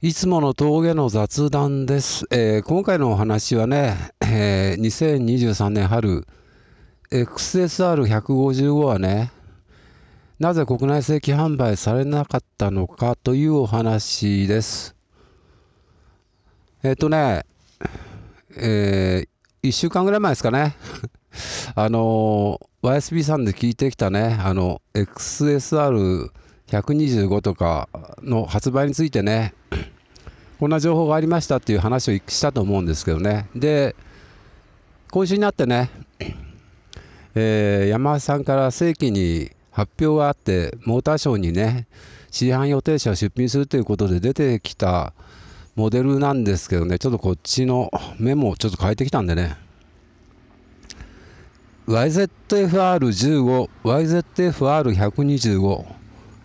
いつもの峠の雑談です、えー、今回のお話はね、えー、2023年春 XSR155 はねなぜ国内正規販売されなかったのかというお話ですえっ、ー、とね、えー、1週間ぐらい前ですかね あの YSB さんで聞いてきたねあの XSR155 125とかの発売についてね、こんな情報がありましたっていう話をしたと思うんですけどね。で、今週になってね、えー、山さんから正規に発表があって、モーターショーにね、市販予定車を出品するということで出てきたモデルなんですけどね、ちょっとこっちのメモをちょっと変えてきたんでね。YZFR15、YZFR125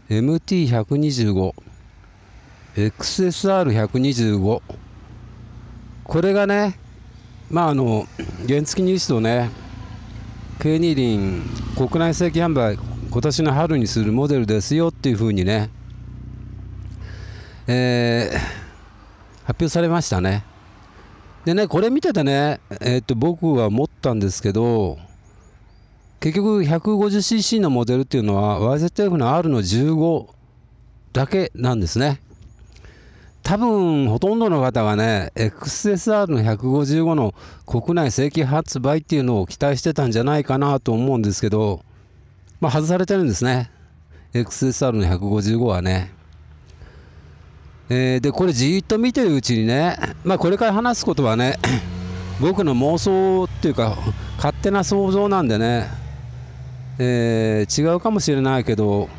MT125、XSR125、これがね、まああの原付ニュースとね、K2 輪国内正規販売、今年の春にするモデルですよっていうふうにね、えー、発表されましたね。でね、これ見ててね、えー、っと僕は思ったんですけど、結局 150cc のモデルっていうのは YZF の R の15だけなんですね多分ほとんどの方がね XSR の155の国内正規発売っていうのを期待してたんじゃないかなと思うんですけどまあ外されてるんですね XSR の155はねえー、でこれじっと見てるうちにね、まあ、これから話すことはね僕の妄想っていうか勝手な想像なんでねえー、違うかもしれないけど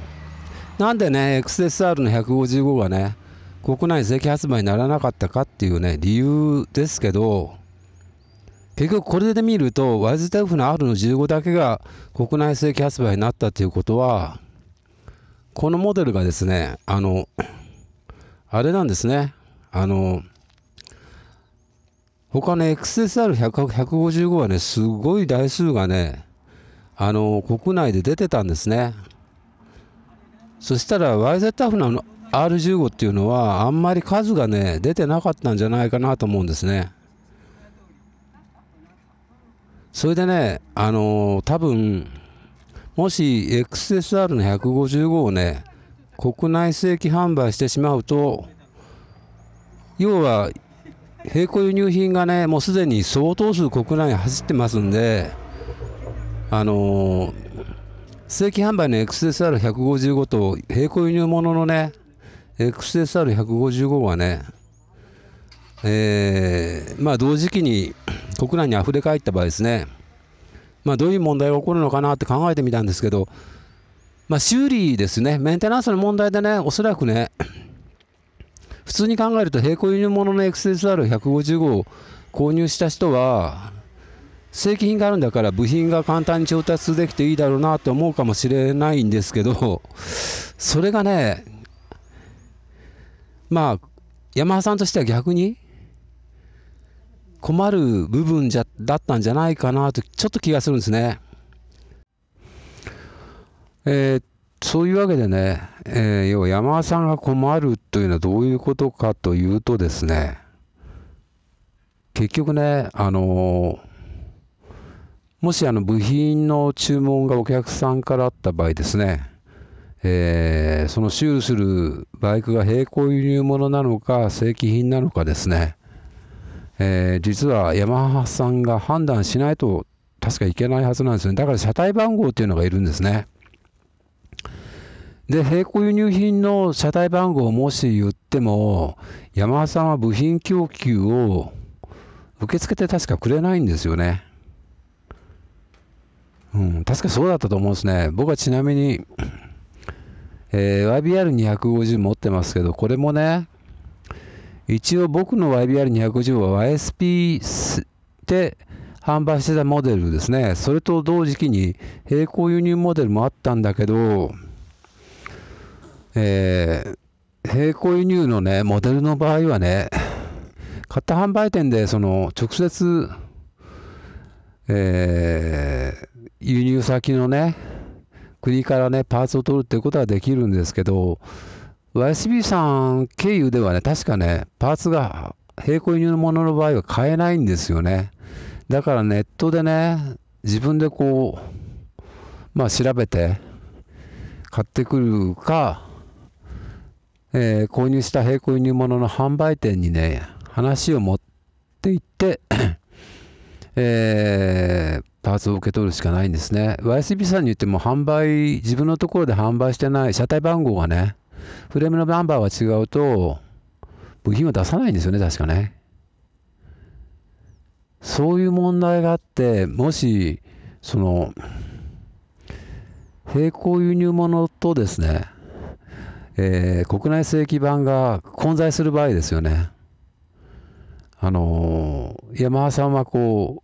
なんでね XSR の155がね国内正規発売にならなかったかっていうね理由ですけど結局これで見るとワイズフの R の15だけが国内正規発売になったということはこのモデルがですねあのあれなんですねあの他の XSR155 はねすごい台数がねあの国内で出てたんですねそしたら YZF の R15 っていうのはあんまり数がね出てなかったんじゃないかなと思うんですねそれでねあの多分もし XSR の155をね国内正規販売してしまうと要は並行輸入品がねもうすでに相当数国内走ってますんであのー、正規販売の XSR155 と並行輸入ものね、XSR155 はね、えー、まあ同時期に国内に溢れ返った場合ですね、まあどういう問題が起こるのかなって考えてみたんですけど、まあ修理ですね、メンテナンスの問題でね、おそらくね、普通に考えると並行輸入物の XSR155 を購入した人は、正規品があるんだから部品が簡単に調達できていいだろうなと思うかもしれないんですけどそれがねまあヤマハさんとしては逆に困る部分じゃだったんじゃないかなとちょっと気がするんですね。えー、そういうわけでね、えー、要は山さんが困るというのはどういうことかというとですね結局ねあのーもしあの部品の注文がお客さんからあった場合ですね、えー、その修理するバイクが並行輸入物なのか正規品なのかですね、えー、実はヤマハさんが判断しないと確かいけないはずなんですね。だから車体番号っていうのがいるんですね。で、並行輸入品の車体番号をもし言っても、ヤマハさんは部品供給を受け付けて確かくれないんですよね。うん、確かそうだったと思うんですね。僕はちなみに、えー、YBR250 持ってますけど、これもね、一応僕の YBR250 は YSP で販売してたモデルですね。それと同時期に並行輸入モデルもあったんだけど、えー、並行輸入のね、モデルの場合はね、買った販売店でその直接、えー輸先のね、国からね、パーツを取るっていうことはできるんですけど、YSB さん経由ではね、確かね、パーツが並行輸入のものの場合は買えないんですよね。だからネットでね、自分でこう、まあ調べて買ってくるか、えー、購入した並行輸入もの販売店にね、話を持って行ってえー、パーツを受け取るしかないんですね。YSB さんに言っても販売、自分のところで販売してない車体番号がね、フレームのナンバーが違うと、部品を出さないんですよね、確かね。そういう問題があって、もし、その、並行輸入物とですね、えー、国内正規版が混在する場合ですよね。あのー、ヤマハさんはこう、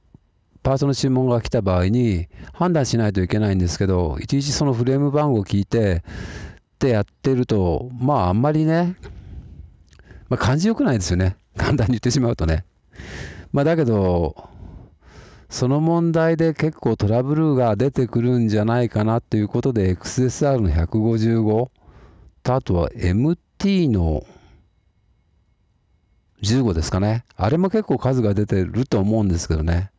パートの注文が来た場合に判断しないといけないんですけどいちいちそのフレーム番号を聞いてってやってるとまああんまりね、まあ、感じよくないですよね簡単に言ってしまうとね。まあ、だけどその問題で結構トラブルが出てくるんじゃないかなということで XSR の155とあとは MT の15ですかねあれも結構数が出てると思うんですけどね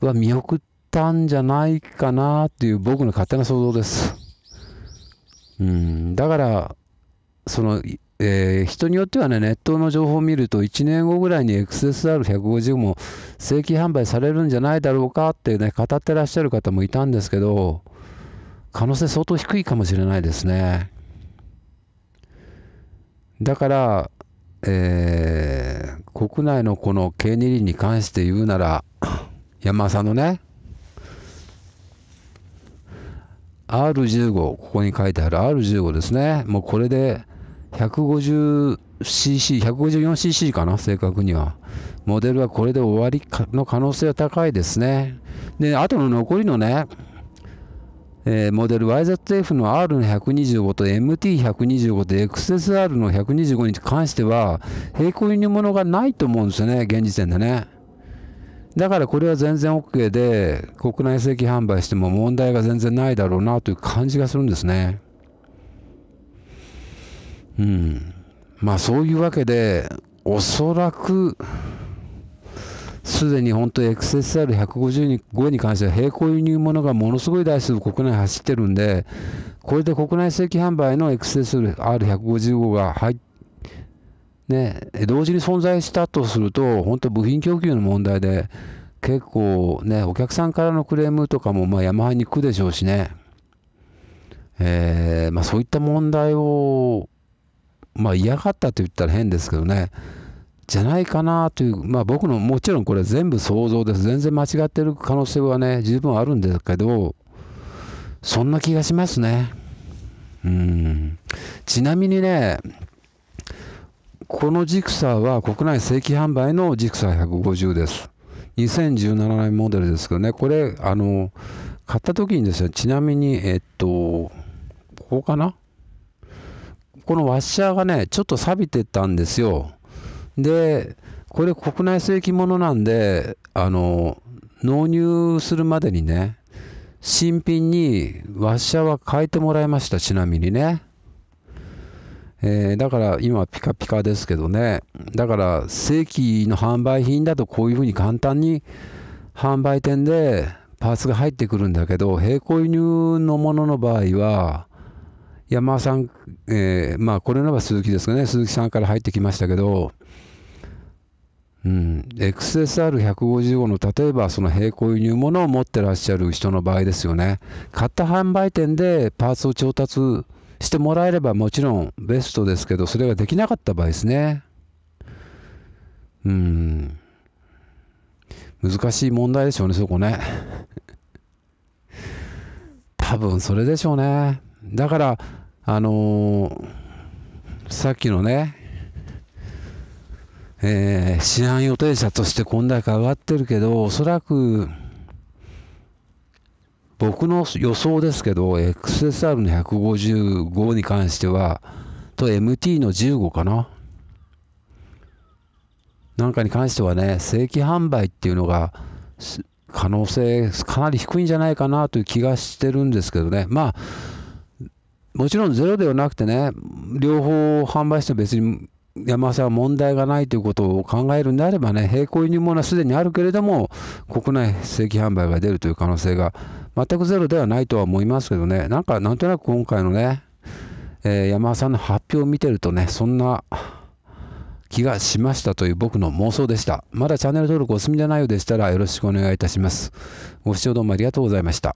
は見送ったんじゃないかなっていう僕の勝手な想像です。うん、だから、その、えー、人によってはね、ネットの情報を見ると、1年後ぐらいに XSR150 も正規販売されるんじゃないだろうかってね、語ってらっしゃる方もいたんですけど、可能性相当低いかもしれないですね。だから、えー、国内のこの K2 輪に関して言うなら山さんのね、R15、ここに書いてある R15 ですね。もうこれで 150cc、154cc かな、正確には。モデルはこれで終わりの可能性は高いですね。で、あとの残りのね、えー、モデル YZF の R の125と MT125 と XSR の125に関しては、並行輸入物がないと思うんですよね、現時点でね。だからこれは全然 OK で、国内正規販売しても問題が全然ないだろうなという感じがするんですね。うん。まあそういうわけで、おそらく、すでに本当 XSR155 に関しては並行輸入物がものすごい台数国内走ってるんで、これで国内正規販売の XSR155 が入ってね、同時に存在したとすると、本当部品供給の問題で、結構ね、お客さんからのクレームとかも、まあ、山あいに行くでしょうしね、えー、まあ、そういった問題を、まあ、嫌がったと言ったら変ですけどね、じゃないかなという、まあ、僕のもちろんこれ全部想像です、全然間違ってる可能性はね、十分あるんですけど、そんな気がしますね。うんちなみにね、このジクサーは国内正規販売のジクサー150です。2017年モデルですけどね、これ、あの、買った時にですね、ちなみに、えっと、ここかなこのワッシャーがね、ちょっと錆びてたんですよ。で、これ国内正規ものなんで、あの、納入するまでにね、新品にワッシャーは変えてもらいました、ちなみにね。えー、だから今ピカピカですけどねだから正規の販売品だとこういうふうに簡単に販売店でパーツが入ってくるんだけど並行輸入のものの場合は山さん、えー、まあこれなら鈴木ですかね鈴木さんから入ってきましたけど、うん、XSR155 の例えばその並行輸入ものを持ってらっしゃる人の場合ですよね買った販売店でパーツを調達してもらえればもちろんベストですけど、それができなかった場合ですね。うん。難しい問題でしょうね、そこね。多分それでしょうね。だから、あのー、さっきのね、えー、市販予定者としてこんだけ上がってるけど、おそらく、僕の予想ですけど、XSR の155に関しては、と MT の15かな。なんかに関してはね、正規販売っていうのが、可能性かなり低いんじゃないかなという気がしてるんですけどね。まあ、もちろんゼロではなくてね、両方販売しても別に山際は問題がないということを考えるんであればね、並行輸入ものはすでにあるけれども、国内正規販売が出るという可能性が全くゼロではないとは思いますけどね、なんかなんとなく今回のね、えー、山田さんの発表を見てるとね、そんな気がしましたという僕の妄想でした。まだチャンネル登録お済みじゃないようでしたらよろしくお願いいたします。ご視聴どうもありがとうございました。